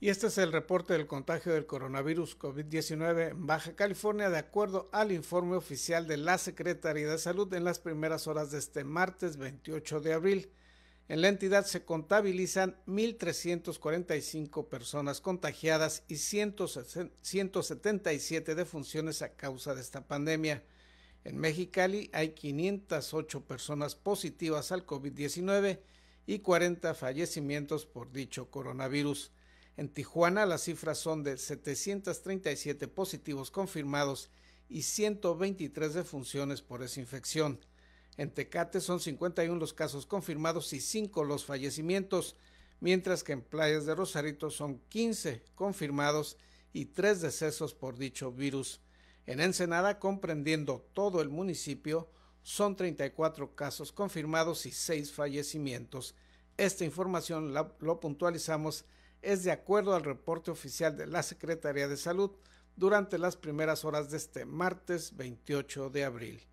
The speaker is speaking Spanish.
Y este es el reporte del contagio del coronavirus COVID-19 en Baja California de acuerdo al informe oficial de la Secretaría de Salud en las primeras horas de este martes 28 de abril. En la entidad se contabilizan 1.345 personas contagiadas y 177 defunciones a causa de esta pandemia. En Mexicali hay 508 personas positivas al COVID-19 y 40 fallecimientos por dicho coronavirus. En Tijuana las cifras son de 737 positivos confirmados y 123 defunciones por esa infección. En Tecate son 51 los casos confirmados y 5 los fallecimientos, mientras que en Playas de Rosarito son 15 confirmados y 3 decesos por dicho virus. En Ensenada, comprendiendo todo el municipio, son 34 casos confirmados y 6 fallecimientos. Esta información la, lo puntualizamos es de acuerdo al reporte oficial de la Secretaría de Salud durante las primeras horas de este martes 28 de abril.